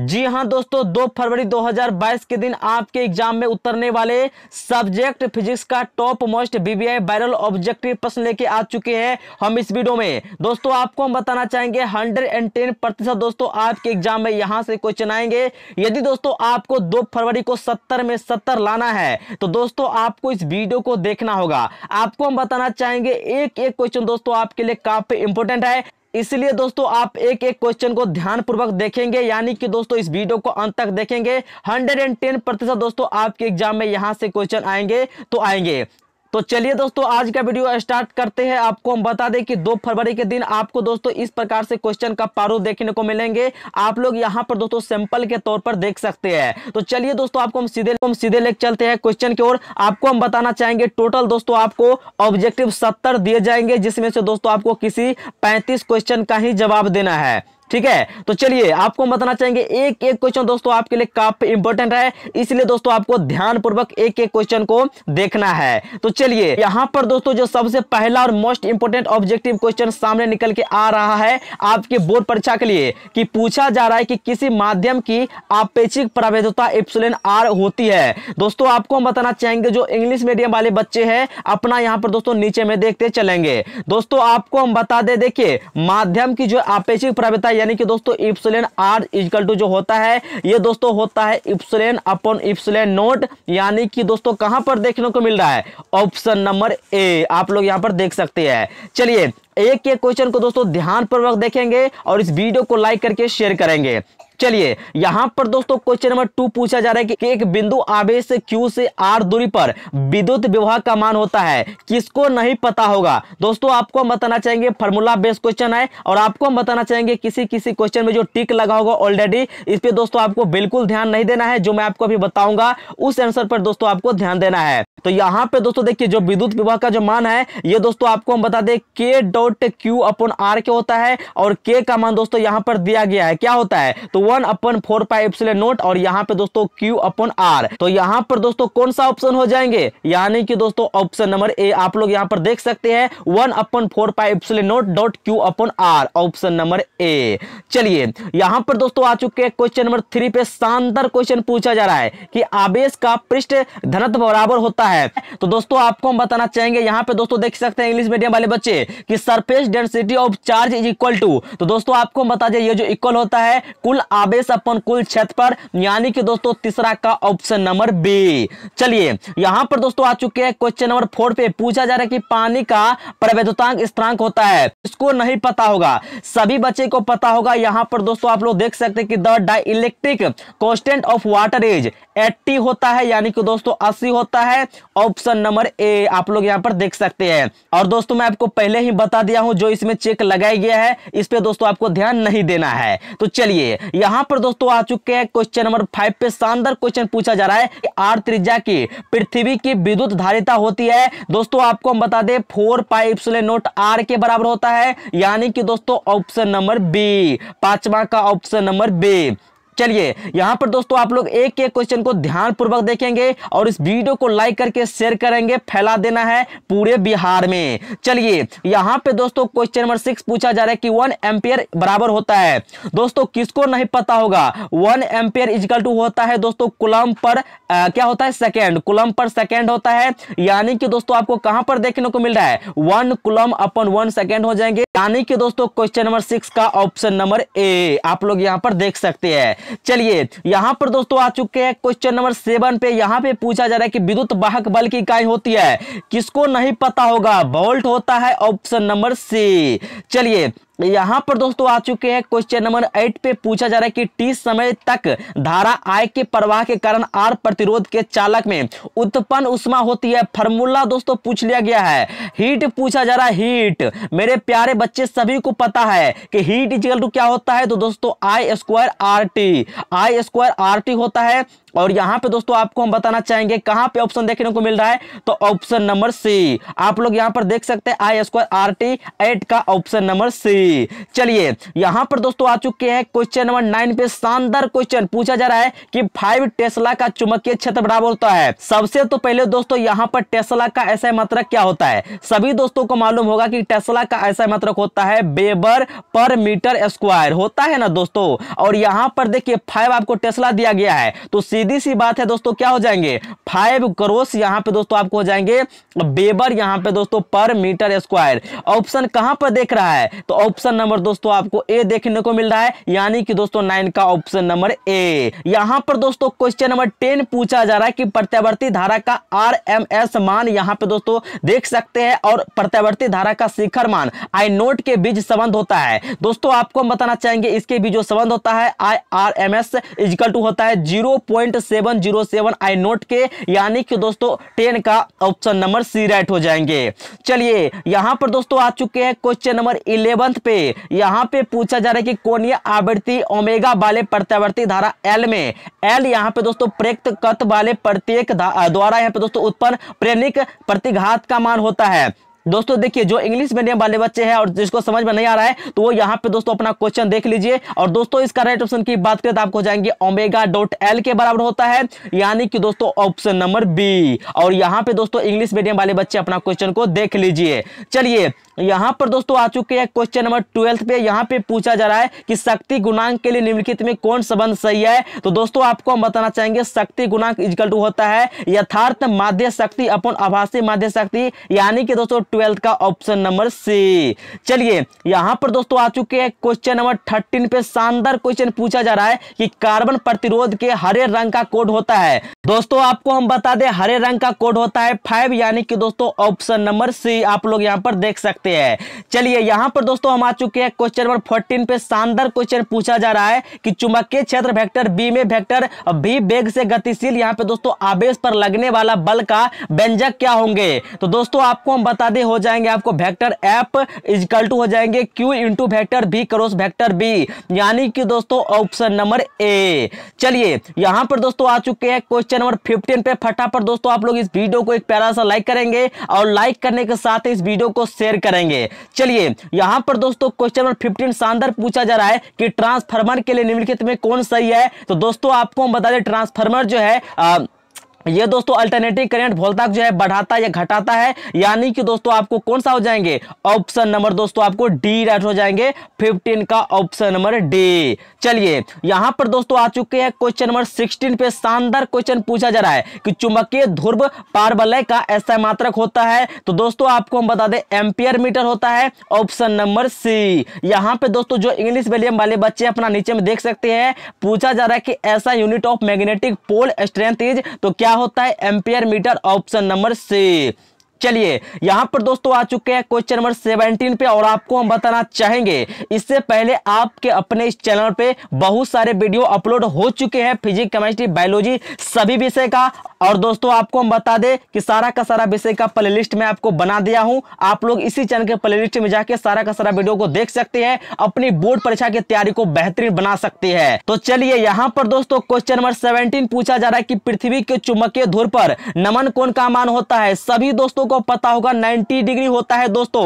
जी हाँ दोस्तों 2 फरवरी 2022 के दिन आपके एग्जाम में उतरने वाले सब्जेक्ट फिजिक्स का top most VVI viral objective प्रश्न लेके आ चुके हैं हम इस वीडियो में दोस्तों आपको हम बताना चाहेंगे 110 प्रतिशत दोस्तों आपके एग्जाम में यहां से क्वेश्चन आएंगे यदि दोस्तों आपको 2 फरवरी को 70 में 70 लाना है तो दोस्तों आपको इस वीडियो को देखना होगा आपको हम बताना चाहेंगे एक एक क्वेश्चन दोस्तों आपके लिए काफी इंपोर्टेंट है इसलिए दोस्तों आप एक एक क्वेश्चन को ध्यानपूर्वक देखेंगे यानी कि दोस्तों इस वीडियो को अंत तक देखेंगे 110 प्रतिशत दोस्तों आपके एग्जाम में यहां से क्वेश्चन आएंगे तो आएंगे तो चलिए दोस्तों आज का वीडियो स्टार्ट करते हैं आपको हम बता दें कि दो फरवरी के दिन आपको दोस्तों इस प्रकार से क्वेश्चन का प्रारूप देखने को मिलेंगे आप लोग यहाँ पर दोस्तों सैंपल के तौर पर देख सकते हैं तो चलिए दोस्तों आपको हम सीधे हम सीधे लेकर चलते हैं क्वेश्चन की ओर आपको हम बताना चाहेंगे टोटल दोस्तों आपको ऑब्जेक्टिव सत्तर दिए जाएंगे जिसमें से दोस्तों आपको किसी पैंतीस क्वेश्चन का ही जवाब देना है ठीक है तो चलिए आपको बताना चाहेंगे एक एक क्वेश्चन दोस्तों आपके लिए काफी इंपॉर्टेंट है इसलिए दोस्तों आपको ध्यानपूर्वक एक एक क्वेश्चन को देखना है तो चलिए यहां पर दोस्तों जो सबसे पहला और मोस्ट इंपोर्टेंट ऑब्जेक्टिव क्वेश्चन सामने निकल के आ रहा है आपके बोर्ड परीक्षा के लिए कि पूछा जा रहा है कि किसी माध्यम की आपेक्षिक प्रवेदता एप्सुलेन आर होती है दोस्तों आपको बताना चाहेंगे जो इंग्लिश मीडियम वाले बच्चे हैं अपना यहाँ पर दोस्तों नीचे में देखते चलेंगे दोस्तों आपको हम बता दे देखिए माध्यम की जो आपेक्षिक प्रवेदता यानी कि दोस्तों इप्सलेन आर इजकल टू जो होता है ये दोस्तों होता है इप्सलेन अपॉन इप्सलेन नोट यानी कि दोस्तों कहां पर देखने को मिल रहा है ऑप्शन नंबर ए आप लोग यहां पर देख सकते हैं चलिए एक एक क्वेश्चन को दोस्तों ध्यानपूर्वक देखेंगे और इस वीडियो को लाइक करके शेयर करेंगे चलिए यहां पर दोस्तों क्वेश्चन नंबर टू पूछा जा रहा है कि एक बिंदु आवेश क्यू से आर दूरी पर विद्युत विवाह का मान होता है किसको नहीं पता होगा दोस्तों आपको हम बताना चाहेंगे फॉर्मूला बेस्ड क्वेश्चन है और आपको हम बताना चाहेंगे किसी किसी क्वेश्चन में जो टिक लगा होगा ऑलरेडी इस पर दोस्तों आपको बिल्कुल ध्यान नहीं देना है जो मैं आपको अभी बताऊंगा उस आंसर पर दोस्तों आपको ध्यान देना है तो यहाँ पे दोस्तों देखिए जो विद्युत विवाह का जो मान है ये दोस्तों आपको हम बता दें के डॉट क्यू अपॉन आर के होता है और के का मान दोस्तों यहाँ पर दिया गया है क्या होता है तो one upon four pi epsilon naught और यहाँ पे दोस्तों क्यू अपन आर तो यहाँ पर दोस्तों कौन सा ऑप्शन हो जाएंगे यानी कि दोस्तों ऑप्शन नंबर ए आप लोग यहाँ पर देख सकते हैं one upon four pi epsilon naught dot Q upon R option number A चलिए यहाँ पर दोस्तों आ चुके हैं क्वेश्चन नंबर थ्री पे शानदार क्वेश्चन पूछा जा रहा है कि आवेश का पृष्ठ धनत्व बराबर होता है तो दोस्तों आपको हम बताना चाहेंगे यहाँ पे दोस्तों देख सकते हैं इंग्लिश मीडियम वाले बच्चे कि surface density of charge is equal to तो दोस्तों आपको हम बता दें ये जो इक्वल होता है कुल आवेश अपन कुल क्षेत्र पर यानी कि दोस्तों तीसरा का ऑप्शन नंबर बी चलिए यहां पर दोस्तों आ चुके हैं क्वेश्चन नंबर फोर पे पूछा जा रहा है कि पानी का प्रवेदतांक स्थानांक होता है इसको नहीं पता होगा सभी बच्चे को पता होगा यहां पर दोस्तों आप लोग देख सकते कि the dielectric constant of water is eighty होता है यानी कि दोस्तों अस्सी होता है ऑप्शन नंबर ए आप लोग यहाँ पर देख सकते हैं और दोस्तों मैं आपको पहले ही बता दिया हूं जो इसमें चेक लगाया गया है इस पर दोस्तों आपको ध्यान नहीं देना है तो चलिए यहाँ पर दोस्तों आ चुके हैं क्वेश्चन नंबर फाइव पे शानदार क्वेश्चन पूछा जा रहा है कि आर त्रिज्या की पृथ्वी की विद्युत धारिता होती है दोस्तों आपको हम बता दें फोर पाइप नोट आर के बराबर होता है यानी कि दोस्तों ऑप्शन नंबर बी पांचवा का ऑप्शन नंबर बी चलिए यहाँ पर दोस्तों आप लोग एक एक क्वेश्चन को ध्यानपूर्वक देखेंगे और इस वीडियो को लाइक करके शेयर करेंगे फैला देना है पूरे बिहार में चलिए यहाँ पे दोस्तों क्वेश्चन नंबर सिक्स पूछा जा रहा है कि वन एम्पियर बराबर होता है दोस्तों किसको नहीं पता होगा वन एम्पियर इजकल टू होता है दोस्तों कुलम पर आ, क्या होता है सेकेंड कुलम पर सेकेंड होता है यानी कि दोस्तों आपको कहां पर देखने को मिल रहा है one coulomb upon one second हो जाएंगे यानी कि दोस्तों क्वेश्चन नंबर सिक्स का ऑप्शन नंबर ए आप लोग यहाँ पर देख सकते हैं चलिए यहाँ पर दोस्तों आ चुके हैं क्वेश्चन नंबर सेवन पे यहाँ पे पूछा जा रहा है कि विद्युत वाहक बल की इकाई होती है किसको नहीं पता होगा बोल्ट होता है ऑप्शन नंबर सी चलिए यहाँ पर दोस्तों आ चुके हैं क्वेश्चन नंबर एट पे पूछा जा रहा है कि टी समय तक धारा आय के प्रवाह के कारण आर प्रतिरोध के चालक में उत्पन्न उष्मा होती है फॉर्मूला दोस्तों पूछ लिया गया है हीट पूछा जा रहा है हीट मेरे प्यारे बच्चे सभी को पता है कि हीट इजिकल टू क्या होता है तो दोस्तों I square R T I square R T होता है और यहाँ पे दोस्तों आपको हम बताना चाहेंगे कहाँ पे ऑप्शन देखने को मिल रहा है तो ऑप्शन नंबर सी आप लोग यहाँ पर देख सकते हैं I square R T eight का ऑप्शन नंबर सी चलिए यहाँ पर दोस्तों आ चुके हैं क्वेश्चन नंबर नाइन पे शानदार क्वेश्चन पूछा जा रहा है कि फाइव टेस्ला का चुमकीय क्षेत्र बराबर होता है सबसे तो पहले दोस्तों यहाँ पर टेस्ला का ऐसा मात्रक क्या होता है सभी दोस्तों को मालूम होगा कि टेस्ला का ऐसा मात्रक होता है बेबर पर मीटर स्क्वायर होता है ना दोस्तों और यहाँ पर देखिए फाइव आपको टेस्ला दिया गया है तो सी सीधी सी बात है दोस्तों क्या हो जाएंगे फाइव क्रोस यहाँ पे दोस्तों आपको हो जाएंगे बेबर यहाँ पे दोस्तों पर मीटर स्क्वायर ऑप्शन कहाँ पर देख रहा है तो ऑप्शन नंबर दोस्तों आपको ए देखने को मिल रहा है यानी कि दोस्तों नाइन का ऑप्शन नंबर ए यहाँ पर दोस्तों क्वेश्चन नंबर टेन पूछा जा रहा है कि प्रत्यावर्ती धारा का आर मान यहाँ पे दोस्तों देख सकते हैं और प्रत्यावर्ती धारा का शिखर मान आई नोट के बीच संबंध होता है दोस्तों आपको हम बताना चाहेंगे इसके बीच जो संबंध होता है I R M S is equal to होता है zero point seven zero seven I naught के यानी कि दोस्तों टेन का ऑप्शन नंबर सी राइट हो जाएंगे चलिए यहां पर दोस्तों आ चुके हैं क्वेश्चन नंबर इलेवंथ पे यहां पे पूछा जा रहा है कि कोणीय आवृत्ति ओमेगा वाले प्रत्यावर्ती धारा एल में एल यहां पे दोस्तों प्रेक्त कत वाले प्रत्येक द्वारा यहां पे दोस्तों उत्पन्न प्रेरणिक प्रतिघात का मान होता है दोस्तों देखिए जो इंग्लिश मीडियम वाले बच्चे हैं और जिसको समझ में नहीं आ रहा है तो वो यहाँ पे दोस्तों अपना क्वेश्चन देख लीजिए और दोस्तों इसका राइट ऑप्शन की बात करें तो आपको जाएंगे ओमेगा डॉट एल के बराबर होता है यानी कि दोस्तों ऑप्शन नंबर बी और यहाँ पे दोस्तों इंग्लिश मीडियम वाले बच्चे अपना क्वेश्चन को देख लीजिए चलिए यहाँ पर दोस्तों आ चुके हैं क्वेश्चन नंबर ट्वेल्थ पे यहाँ पे पूछा जा रहा है कि शक्ति गुणांक के लिए निम्नलिखित में कौन संबंध सही है तो दोस्तों आपको हम बताना चाहेंगे शक्ति गुणांक इजकल टू होता है यथार्थ माध्य शक्ति अपन आभासी माध्य शक्ति यानी कि दोस्तों ट्वेल्थ का ऑप्शन नंबर सी चलिए यहां पर दोस्तों आ चुके हैं क्वेश्चन नंबर थर्टीन पे शानदार क्वेश्चन पूछा जा रहा है कि कार्बन प्रतिरोध के हरे रंग का कोड होता है दोस्तों आपको हम बता दें हरे रंग का कोड होता है फाइव यानी कि दोस्तों ऑप्शन नंबर सी आप लोग यहाँ पर देख सकते हैं चलिए यहाँ पर दोस्तों हम आ चुके हैं क्वेश्चन नंबर फोर्टीन पे शानदार क्वेश्चन पूछा जा रहा है कि चुंबकीय क्षेत्र वेक्टर बी में वेक्टर बी बेग से गतिशील यहाँ पे दोस्तों आवेश पर लगने वाला बल का व्यंजक क्या होंगे तो दोस्तों आपको हम बता दे से हो जाएंगे आपको वेक्टर एफ इजकल टू हो जाएंगे Q into vector B cross vector B यानी कि दोस्तों ऑप्शन नंबर ए चलिए यहां पर दोस्तों आ चुके हैं क्वेश्चन नंबर फिफ्टीन पे फटाफट दोस्तों आप लोग इस वीडियो को एक प्यारा सा लाइक करेंगे और लाइक करने के साथ इस वीडियो को शेयर करेंगे चलिए यहां पर दोस्तों क्वेश्चन नंबर फिफ्टीन शानदार पूछा जा रहा है कि ट्रांसफार्मर के लिए निम्नलिखित में कौन सही है तो दोस्तों आपको हम बता दें ट्रांसफार्मर जो है आ, ये दोस्तों अल्टरनेटिव करंट वोल्टेज जो है बढ़ाता या घटाता है यानी कि दोस्तों आपको कौन सा हो जाएंगे ऑप्शन नंबर दोस्तों आपको डी राइट हो जाएंगे 15 का ऑप्शन नंबर डी चलिए यहां पर दोस्तों आ चुके हैं क्वेश्चन नंबर 16 पे शानदार क्वेश्चन पूछा जा रहा है कि चुंबकीय ध्रुव पारवलय का ऐसा मात्रक होता है तो दोस्तों आपको हम बता दें एम्पियर मीटर होता है ऑप्शन नंबर सी यहाँ पे दोस्तों जो इंग्लिश मीडियम वाले बच्चे अपना नीचे में देख सकते हैं पूछा जा रहा है कि ऐसा unit of magnetic pole strength is तो क्या क्या होता है ampere metre option number C चलिए यहां पर दोस्तों आ चुके हैं क्वेश्चन नंबर सेवनटीन पे और आपको हम बताना चाहेंगे इससे पहले आपके अपने इस चैनल पे बहुत सारे वीडियो अपलोड हो चुके हैं फिजिक्स केमिस्ट्री बायोलॉजी सभी विषय का और दोस्तों आपको हम बता दें कि सारा का सारा विषय का प्लेलिस्ट मैं आपको बना दिया हूं आप लोग इसी चैनल के प्लेलिस्ट में जाके सारा का सारा वीडियो को देख सकते हैं अपनी बोर्ड परीक्षा की तैयारी को बेहतरीन बना सकते हैं तो चलिए यहाँ पर दोस्तों क्वेश्चन नंबर सेवनटीन पूछा जा रहा है कि पृथ्वी के चुंबकीय धुर पर नमन कौन का मान होता है सभी दोस्तों आपको पता होगा 90 डिग्री होता है दोस्तों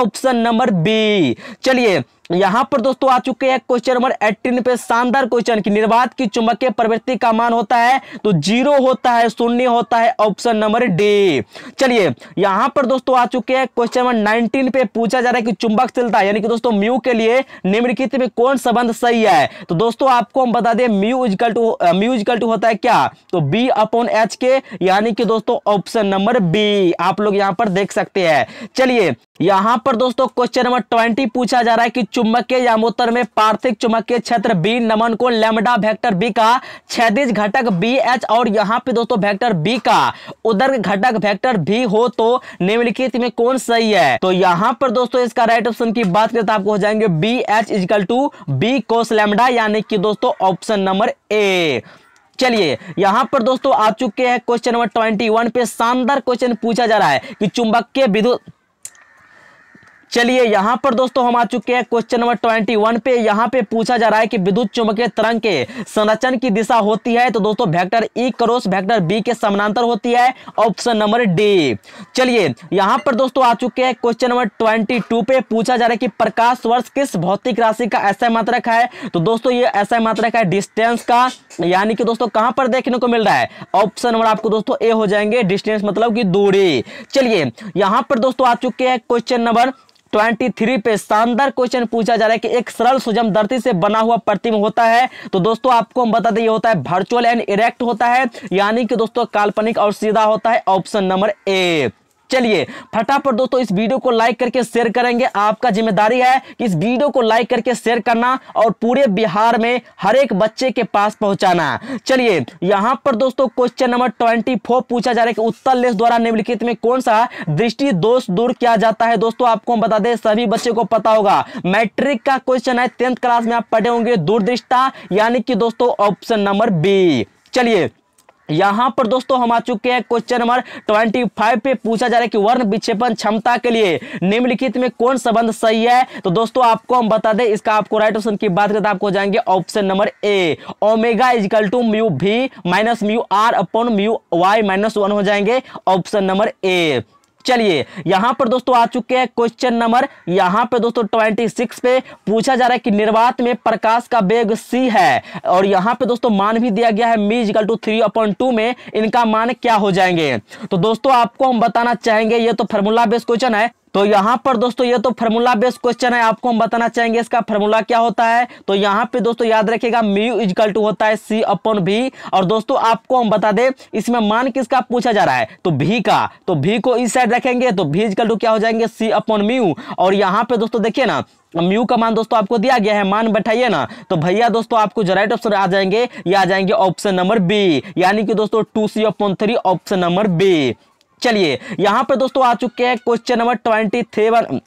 ऑप्शन नंबर बी चलिए यहां पर दोस्तों आ चुके हैं क्वेश्चन नंबर 18 पे शानदार क्वेश्चन की निर्वात की चुंबकीय प्रवृत्ति का मान होता है तो जीरो होता है शून्य होता है ऑप्शन नंबर डी चलिए यहां पर दोस्तों आ चुके हैं क्वेश्चन नंबर नाइनटीन पे पूछा जा रहा है कि चुंबक है यानी कि दोस्तों म्यू के लिए निम्नलिखित में कौन संबंध सही है तो दोस्तों आपको हम बता दें mu is equal to mu is equal to होता है क्या तो बी अपॉन एच के यानी कि दोस्तों ऑप्शन नंबर बी आप लोग यहां पर देख सकते हैं चलिए यहां पर दोस्तों क्वेश्चन नंबर ट्वेंटी पूछा जा रहा है कि के यामोत्तर में पार्थिक के क्षेत्र बी नमन को लेमडा वेक्टर बी का छेदिज घटक बी एच और यहां पे दोस्तों वेक्टर बी का उधर घटक वेक्टर भी हो तो निम्नलिखित में कौन सही है तो यहां पर दोस्तों इसका राइट ऑप्शन की बात करें तो आपको हो जाएंगे B H is equal to B cos lambda यानी कि दोस्तों ऑप्शन नंबर ए चलिए यहां पर दोस्तों आ चुके हैं क्वेश्चन नंबर ट्वेंटी वन पे शानदार क्वेश्चन पूछा जा रहा है कि के विद्युत चलिए यहाँ पर दोस्तों हम आ चुके हैं क्वेश्चन नंबर ट्वेंटी वन पे यहाँ पे पूछा जा रहा है कि विद्युत चुंबकीय तरंग के संरचन की दिशा होती है तो दोस्तों vector E cross vector B के समानांतर होती है ऑप्शन नंबर डी चलिए यहाँ पर दोस्तों आ चुके हैं क्वेश्चन नंबर ट्वेंटी टू पे पूछा जा रहा है कि प्रकाश वर्ष किस भौतिक राशि का ऐसा मात्रक है तो दोस्तों ये ऐसा मात्रक है डिस्टेंस का यानी कि दोस्तों कहाँ पर देखने को मिल रहा है ऑप्शन नंबर आपको दोस्तों ए हो जाएंगे डिस्टेंस मतलब की दूरी चलिए यहाँ पर दोस्तों आ चुके हैं क्वेश्चन नंबर ट्वेंटी थ्री पे शानदार क्वेश्चन पूछा जा रहा है कि एक सरल सुजम धरती से बना हुआ प्रतिमा होता है तो दोस्तों आपको हम बता दें ये होता है वर्चुअल एंड इरेक्ट होता है यानी कि दोस्तों काल्पनिक और सीधा होता है ऑप्शन नंबर ए चलिए फटाफट दोस्तों इस वीडियो को लाइक करके शेयर करेंगे आपका जिम्मेदारी है कि इस वीडियो को लाइक करके शेयर करना और पूरे बिहार में हर एक बच्चे के पास पहुंचाना चलिए यहां पर दोस्तों क्वेश्चन नंबर ट्वेंटी फोर पूछा जा रहा है कि उत्तर लेस द्वारा निम्नलिखित में कौन सा दृष्टि दोष दूर किया जाता है दोस्तों आपको हम बता दें सभी बच्चे को पता होगा मैट्रिक का क्वेश्चन है टेंथ क्लास में आप पढ़े होंगे दूरदृष्टा यानी कि दोस्तों ऑप्शन नंबर बी चलिए यहां पर दोस्तों हम आ चुके हैं क्वेश्चन नंबर 25 पे पूछा जा रहा है कि वर्ण विक्षेपण क्षमता के लिए निम्नलिखित में कौन संबंध सही है तो दोस्तों आपको हम बता दें इसका आपको राइट ऑप्शन की बात करते तो आपको जाएंगे option number A omega is equal to mu भी minus mu R upon mu Y minus one हो जाएंगे ऑप्शन नंबर ए चलिए यहां पर दोस्तों आ चुके हैं क्वेश्चन नंबर यहां पर दोस्तों ट्वेंटी सिक्स पे पूछा जा रहा है कि निर्वात में प्रकाश का वेग सी है और यहां पे दोस्तों मान भी दिया गया है मीजल टू थ्री अपॉइंट टू में इनका मान क्या हो जाएंगे तो दोस्तों आपको हम बताना चाहेंगे ये तो फार्मूला बेस्ड क्वेश्चन है तो यहाँ पर दोस्तों ये तो फॉर्मूला बेस्ड क्वेश्चन है आपको हम बताना चाहेंगे इसका फॉर्मूला क्या होता है तो यहाँ पे दोस्तों याद रखेगा म्यू इजकल टू होता है सी अपॉन भी और दोस्तों आपको हम बता दे इसमें मान किसका पूछा जा रहा है तो भी का तो भी को इस साइड रखेंगे तो भी इजकल टू क्या हो जाएंगे सी अपॉन म्यू और यहाँ पे दोस्तों देखिए ना म्यू का मान दोस्तों आपको दिया गया है मान बैठाइए ना तो भैया दोस्तों आपको जो राइट ऑप्शन आ जाएंगे ये आ जाएंगे ऑप्शन नंबर बी यानी कि दोस्तों two C upon three option number B चलिए यहां पे दोस्तों आ चुके हैं क्वेश्चन नंबर ट्वेंटी सेवन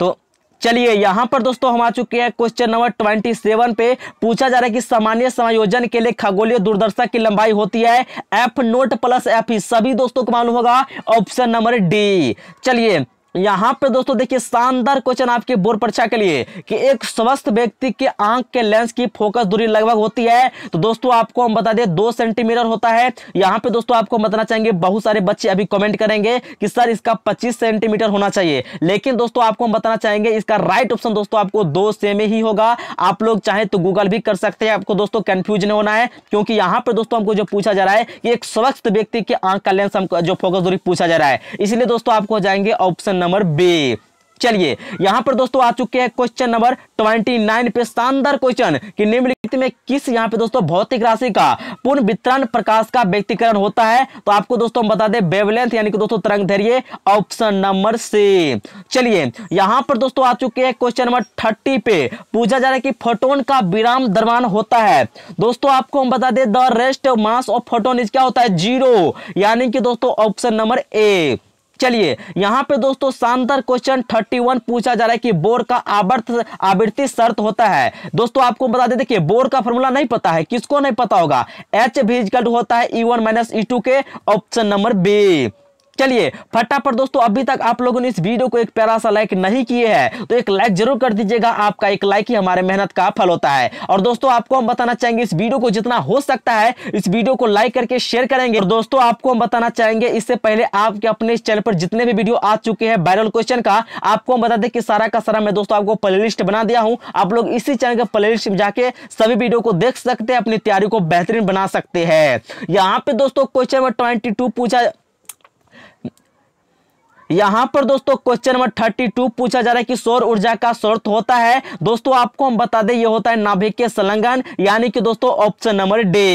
तो चलिए यहां पर दोस्तों हम आ चुके हैं क्वेश्चन नंबर ट्वेंटी सेवन पे पूछा जा रहा है कि सामान्य समायोजन के लिए खगोलीय दूरदर्शक की लंबाई होती है एफ नोट प्लस एफ सभी दोस्तों को मालूम होगा ऑप्शन नंबर डी चलिए यहाँ पे दोस्तों देखिए शानदार क्वेश्चन आपके बोर्ड परीक्षा के लिए कि एक स्वस्थ व्यक्ति के आंख के लेंस की फोकस दूरी लगभग होती है तो दोस्तों आपको हम बता दें दो सेंटीमीटर होता है यहाँ पे दोस्तों आपको हम बताना चाहेंगे बहुत सारे बच्चे अभी कमेंट करेंगे कि सर इसका पच्चीस सेंटीमीटर होना चाहिए लेकिन दोस्तों आपको हम बताना चाहेंगे इसका राइट ऑप्शन दोस्तों आपको दो सेम ही होगा आप लोग चाहें तो गूगल भी कर सकते हैं आपको दोस्तों कंफ्यूज नहीं होना है क्योंकि यहाँ पर दोस्तों हमको जो पूछा जा रहा है कि एक स्वस्थ व्यक्ति के आंख का लेंस जो फोकस दूरी पूछा जा रहा है इसलिए दोस्तों आपको जाएंगे ऑप्शन नंबर बी चलिए यहां पर दोस्तों आ चुके हैं क्वेश्चन नंबर 29 पे शानदार क्वेश्चन कि निम्नलिखित में किस यहां पे दोस्तों भौतिक राशि का पूर्ण वितरण प्रकाश का व्यक्तिकरण होता है तो आपको दोस्तों बता दें वेवलेंथ यानी कि दोस्तों तरंग धैर्य ऑप्शन नंबर सी चलिए यहां पर दोस्तों आ चुके हैं क्वेश्चन नंबर थर्टी पे पूछा जा रहा है कि फोटोन का विराम दरमान होता है दोस्तों आपको हम बता दें the rest mass of photon is क्या होता है जीरो यानी कि दोस्तों ऑप्शन नंबर ए चलिए यहाँ पे दोस्तों शानदार क्वेश्चन 31 पूछा जा रहा है कि बोर का आवर्त आवृत्ति शर्त होता है दोस्तों आपको बता दे देखिए बोर का फॉर्मूला नहीं पता है किसको नहीं पता होगा एच भी होता है E one minus E two के ऑप्शन नंबर बी चलिए फटाफट दोस्तों अभी तक आप लोगों ने इस वीडियो को एक प्यारा सा लाइक नहीं किए है तो एक लाइक जरूर कर दीजिएगा आपका एक लाइक ही हमारे मेहनत का फल होता है और दोस्तों आपको हम बताना चाहेंगे इस वीडियो को जितना हो सकता है इस वीडियो को लाइक करके शेयर करेंगे और दोस्तों आपको हम बताना चाहेंगे इससे पहले आपके अपने चैनल पर जितने भी वीडियो आ चुके हैं वायरल क्वेश्चन का आपको हम बता दें कि सारा का सारा मैं दोस्तों आपको प्ले बना दिया हूँ आप लोग इसी चैनल के प्ले में जाके सभी वीडियो को देख सकते हैं अपनी तैयारी को बेहतरीन बना सकते हैं यहाँ पे दोस्तों क्वेश्चन नंबर ट्वेंटी पूछा यहाँ पर दोस्तों क्वेश्चन नंबर थर्टी टू पूछा जा रहा है कि सौर ऊर्जा का स्रोत होता है दोस्तों आपको हम बता दें ये होता है के संलग्न यानी कि दोस्तों ऑप्शन नंबर डी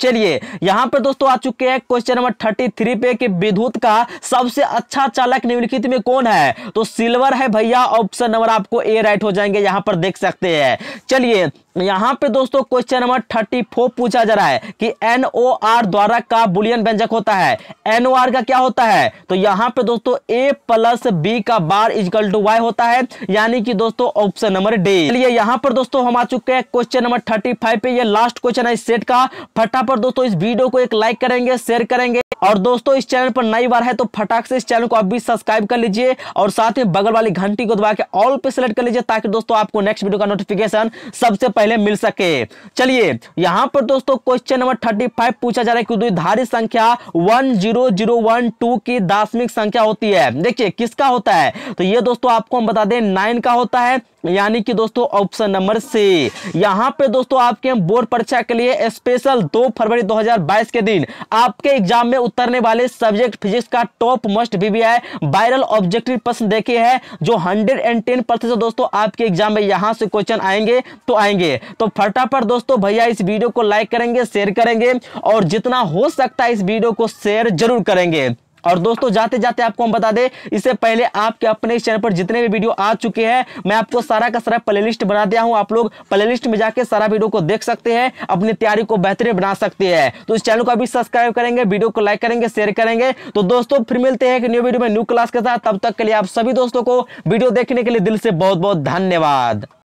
चलिए यहां पर दोस्तों आ चुके हैं क्वेश्चन नंबर थर्टी थ्री पे कि विद्युत का सबसे अच्छा चालक निम्नलिखित में कौन है तो सिल्वर है भैया ऑप्शन नंबर आपको ए राइट हो जाएंगे यहां पर देख सकते हैं चलिए यहाँ पे दोस्तों क्वेश्चन नंबर थर्टी फोर पूछा जा रहा है कि एन ओ आर द्वारा का बुलियन व्यंजक होता है एन ओ आर का क्या होता है तो यहाँ पे दोस्तों ए प्लस बी का बार इजकल टू वाई होता है यानी कि दोस्तों ऑप्शन नंबर डी चलिए यहाँ पर दोस्तों हम आ चुके हैं क्वेश्चन नंबर थर्टी फाइव पे ये लास्ट क्वेश्चन है इस सेट का फटाफट दोस्तों इस वीडियो को एक लाइक करेंगे शेयर करेंगे और दोस्तों इस चैनल पर नई बार है तो फटाक से इस चैनल को अभी सब्सक्राइब कर लीजिए और साथ ही बगल वाली घंटी को दबा के ऑल पे सेलेक्ट कर लीजिए ताकि दोस्तों आपको नेक्स्ट वीडियो का नोटिफिकेशन सबसे पहले मिल सके चलिए यहां पर दोस्तों क्वेश्चन नंबर थर्टी फाइव पूछा जा रहा है कि द्विधारी संख्या one zero zero one two की दार्शनिक संख्या होती है देखिए किसका होता है तो ये दोस्तों आपको हम बता दें नाइन का होता है यानी कि दोस्तों ऑप्शन नंबर से यहां पे दोस्तों आपके बोर्ड परीक्षा के लिए स्पेशल 2 फरवरी 2022 के दिन आपके एग्जाम में उतरने वाले सब्जेक्ट फिजिक्स का top must VVI viral objective प्रश्न देखे हैं जो 110 परसेंट दोस्तों आपके एग्जाम में यहां से क्वेश्चन आएंगे तो आएंगे तो फटाफट दोस्तों भैया इस वीडियो को लाइक करेंगे शेयर करेंगे और जितना हो सकता है इस वीडियो को शेयर जरूर करेंगे और दोस्तों जाते जाते आपको हम बता दें इससे पहले आपके अपने इस चैनल पर जितने भी वीडियो आ चुके हैं मैं आपको सारा का सारा प्ले लिस्ट बना दिया हूं आप लोग प्ले लिस्ट में जाके सारा वीडियो को देख सकते हैं अपनी तैयारी को बेहतरीन बना सकते हैं तो इस चैनल को अभी सब्सक्राइब करेंगे वीडियो को लाइक करेंगे शेयर करेंगे तो दोस्तों फिर मिलते हैं एक न्यू वीडियो में न्यू क्लास के साथ तब तक के लिए आप सभी दोस्तों को वीडियो देखने के लिए दिल से बहुत बहुत धन्यवाद